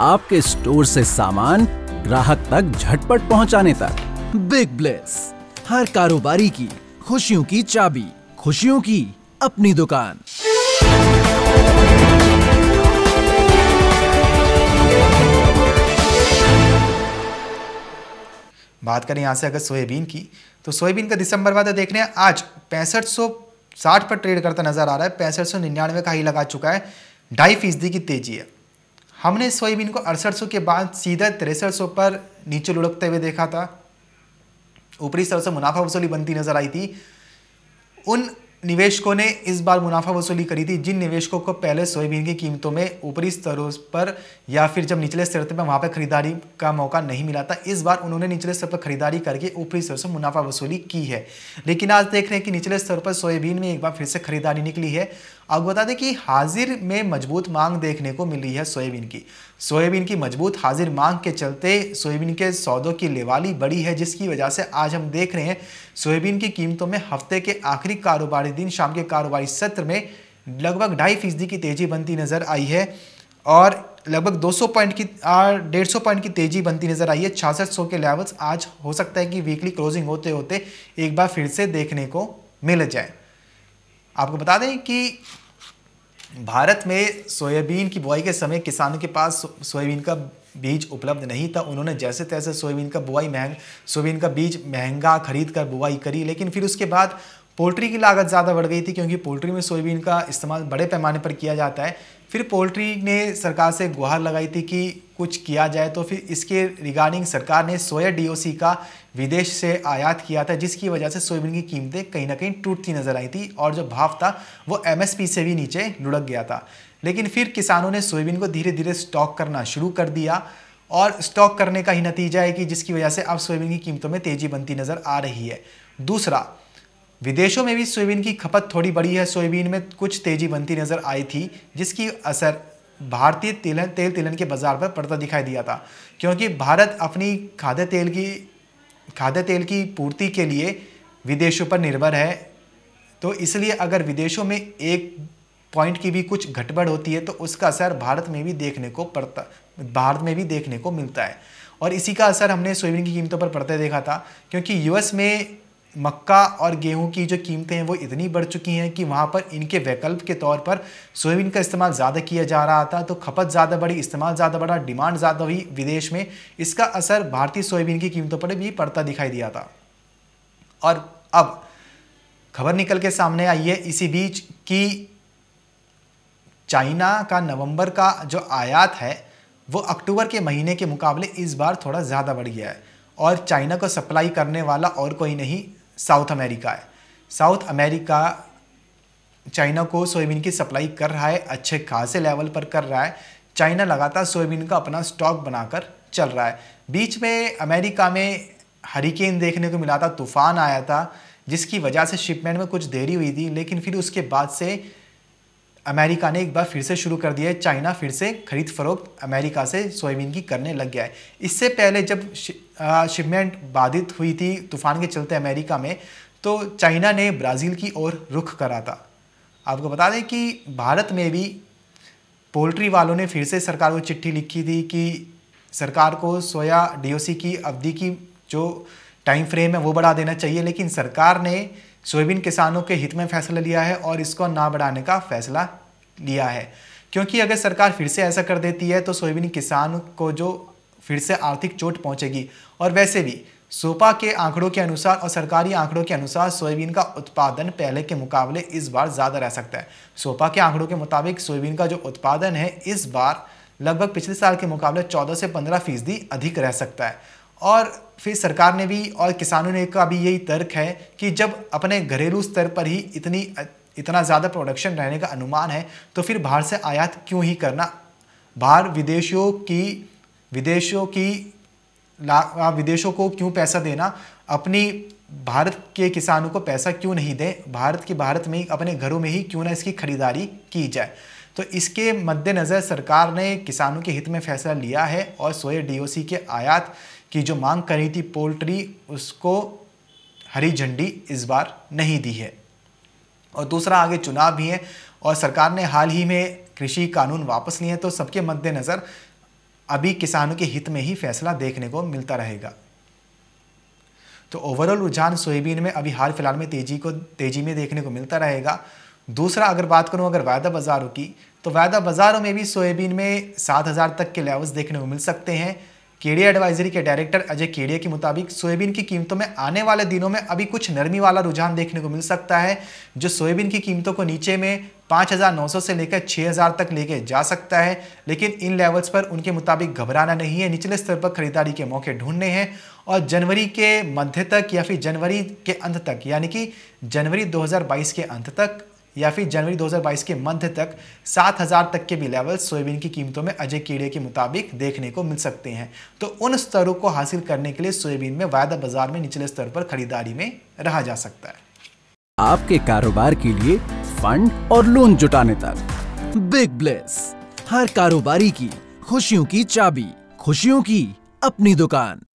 आपके स्टोर से सामान ग्राहक तक झटपट पहुंचाने तक बिग ब्लेस हर कारोबारी की खुशियों की चाबी खुशियों की अपनी दुकान बात करें यहां से अगर सोयाबीन की तो सोयाबीन का दिसंबर वादा देख रहे हैं आज पैंसठ सौ साठ पर ट्रेड करता नजर आ रहा है पैंसठ सौ निन्यानवे का ही लगा चुका है ढाई फीसदी की तेजी है हमने सोयाबीन को अड़सठ के बाद सीधा तिरसठ पर नीचे लुढ़कते हुए देखा था ऊपरी स्तर से मुनाफा वसूली बनती नज़र आई थी उन निवेशकों ने इस बार मुनाफा वसूली करी थी जिन निवेशकों को पहले सोयाबीन की कीमतों में ऊपरी स्तरों पर या फिर जब निचले स्तर पर वहाँ पर खरीदारी का मौका नहीं मिला था इस बार उन्होंने निचले स्तर पर खरीदारी करके ऊपरी स्तर से मुनाफा वसूली की है लेकिन आज देख रहे हैं कि निचले स्तर पर सोयाबीन में एक बार फिर से खरीदारी निकली है आपको बता दें कि हाजिर में मजबूत मांग देखने को मिली है सोयाबीन की सोयाबीन की मजबूत हाजिर मांग के चलते सोयाबीन के सौदों की लेवाली बढ़ी है जिसकी वजह से आज हम देख रहे हैं सोयाबीन की कीमतों में हफ्ते के आखिरी कारोबारी दिन शाम के कारोबारी सत्र में लगभग ढाई फीसदी की तेज़ी बनती नज़र आई है और लगभग 200 पॉइंट की डेढ़ सौ पॉइंट की तेज़ी बनती नज़र आई है छियासठ सौ के लेवल्स आज हो सकता है कि वीकली क्लोजिंग होते होते एक बार फिर से देखने को मिल जाए आपको बता दें कि भारत में सोयाबीन की बुआई के समय किसानों के पास सोयाबीन का बीज उपलब्ध नहीं था उन्होंने जैसे तैसे सोयाबीन का बुआई महंग सोयाबीन का बीज महंगा खरीद कर बुआई करी लेकिन फिर उसके बाद पोल्ट्री की लागत ज़्यादा बढ़ गई थी क्योंकि पोल्ट्री में सोयाबीन का इस्तेमाल बड़े पैमाने पर किया जाता है फिर पोल्ट्री ने सरकार से गुहार लगाई थी कि कुछ किया जाए तो फिर इसके रिगार्डिंग सरकार ने सोया डीओसी का विदेश से आयात किया था जिसकी वजह से सोयाबीन की कीमतें कहीं ना कहीं टूटती नजर आई थी और जो भाव था वो एमएसपी से भी नीचे लुढ़क गया था लेकिन फिर किसानों ने सोयाबीन को धीरे धीरे स्टॉक करना शुरू कर दिया और स्टॉक करने का ही नतीजा है कि जिसकी वजह से अब सोयाबीन की कीमतों में तेजी बनती नज़र आ रही है दूसरा विदेशों में भी सोयाबीन की खपत थोड़ी बढ़ी है सोयाबीन में कुछ तेजी बनती नजर आई थी जिसकी असर भारतीय तिलहन तेल तिलहन के बाजार पर पड़ता दिखाई दिया था क्योंकि भारत अपनी खाद्य तेल की खाद्य तेल की पूर्ति के लिए विदेशों पर निर्भर है तो इसलिए अगर विदेशों में एक पॉइंट की भी कुछ घटबड़ होती है तो उसका असर भारत में भी देखने को पड़ता भारत में भी देखने को मिलता है और इसी का असर हमने सोयाबीन की कीमतों पर पड़ते देखा था क्योंकि यूएस में मक्का और गेहूं की जो कीमतें हैं वो इतनी बढ़ चुकी हैं कि वहाँ पर इनके वैकल्प के तौर पर सोयाबीन का इस्तेमाल ज़्यादा किया जा रहा था तो खपत ज़्यादा बढ़ी इस्तेमाल ज़्यादा बढ़ा डिमांड ज़्यादा हुई विदेश में इसका असर भारतीय सोयाबीन की कीमतों पर भी पड़ता दिखाई दिया था और अब खबर निकल के सामने आई है इसी बीच कि चाइना का नवंबर का जो आयात है वो अक्टूबर के महीने के मुकाबले इस बार थोड़ा ज़्यादा बढ़ गया है और चाइना को सप्लाई करने वाला और कोई नहीं साउथ अमेरिका है साउथ अमेरिका चाइना को सोयाबीन की सप्लाई कर रहा है अच्छे खासे लेवल पर कर रहा है चाइना लगातार सोयाबीन का अपना स्टॉक बनाकर चल रहा है बीच में अमेरिका में हरिकेन देखने को मिला था तूफान आया था जिसकी वजह से शिपमेंट में कुछ देरी हुई थी लेकिन फिर उसके बाद से अमेरिका ने एक बार फिर से शुरू कर दिया है चाइना फिर से खरीद फरोख्त अमेरिका से सोयाबीन की करने लग गया है इससे पहले जब शिपमेंट बाधित हुई थी तूफान के चलते अमेरिका में तो चाइना ने ब्राज़ील की ओर रुख करा था आपको बता दें कि भारत में भी पोल्ट्री वालों ने फिर से सरकार को चिट्ठी लिखी थी कि सरकार को सोया डीओसी की अवधि की जो टाइम फ्रेम है वो बढ़ा देना चाहिए लेकिन सरकार ने सोयाबीन किसानों के हित में फैसला लिया है और इसको ना बढ़ाने का फैसला लिया है क्योंकि अगर सरकार फिर से ऐसा कर देती है तो सोयाबीन किसान को जो फिर से आर्थिक चोट पहुंचेगी और वैसे भी सोपा के आंकड़ों के अनुसार और सरकारी आंकड़ों के अनुसार सोयाबीन का उत्पादन पहले के मुकाबले इस बार ज़्यादा रह सकता है सोपा के आंकड़ों के मुताबिक सोयाबीन का जो उत्पादन है इस बार लगभग पिछले साल के मुकाबले 14 से 15 फीसदी अधिक रह सकता है और फिर सरकार ने भी और किसानों ने का भी यही तर्क है कि जब अपने घरेलू स्तर पर ही इतनी इतना ज़्यादा प्रोडक्शन रहने का अनुमान है तो फिर बाहर से आयात क्यों ही करना बाहर विदेशियों की विदेशों की ला विदेशों को क्यों पैसा देना अपनी भारत के किसानों को पैसा क्यों नहीं दें भारत की भारत में ही अपने घरों में ही क्यों ना इसकी खरीदारी की जाए तो इसके मद्देनज़र सरकार ने किसानों के हित में फैसला लिया है और सोए डीओसी के आयात की जो मांग कर रही थी पोल्ट्री उसको हरी झंडी इस बार नहीं दी है और दूसरा आगे चुनाव भी है और सरकार ने हाल ही में कृषि कानून वापस लिए हैं तो सबके मद्देनज़र अभी किसानों के हित में ही फैसला देखने को मिलता रहेगा तो ओवरऑल रुझान सोयाबीन में अभी हाल फिलहाल में तेजी को तेजी में देखने को मिलता रहेगा दूसरा अगर बात करूं अगर वायदा बाज़ारों की तो वायदा बाज़ारों में भी सोयाबीन में सात हज़ार तक के लेवल्स देखने को मिल सकते हैं केड़िया एडवाइजरी के डायरेक्टर अजय केड़िया के मुताबिक सोयाबीन की कीमतों में आने वाले दिनों में अभी कुछ नरमी वाला रुझान देखने को मिल सकता है जो सोयाबीन की कीमतों को नीचे में 5,900 से लेकर 6,000 तक लेके जा सकता है लेकिन इन लेवल्स पर उनके मुताबिक घबराना नहीं है निचले स्तर पर खरीदारी के मौके ढूंढने हैं और जनवरी के मध्य तक या फिर जनवरी के अंत तक यानी कि जनवरी 2022 के अंत तक या फिर जनवरी 2022 के मध्य तक 7000 तक के भी लेवल सोयाबीन की कीमतों में अजय कीड़े के मुताबिक देखने को मिल सकते हैं तो उन स्तरों को हासिल करने के लिए सोयाबीन में वायदा बाजार में निचले स्तर पर खरीदारी में रहा जा सकता है आपके कारोबार के लिए फंड और लोन जुटाने तक बिग ब्लेस हर कारोबारी की खुशियों की चाबी खुशियों की अपनी दुकान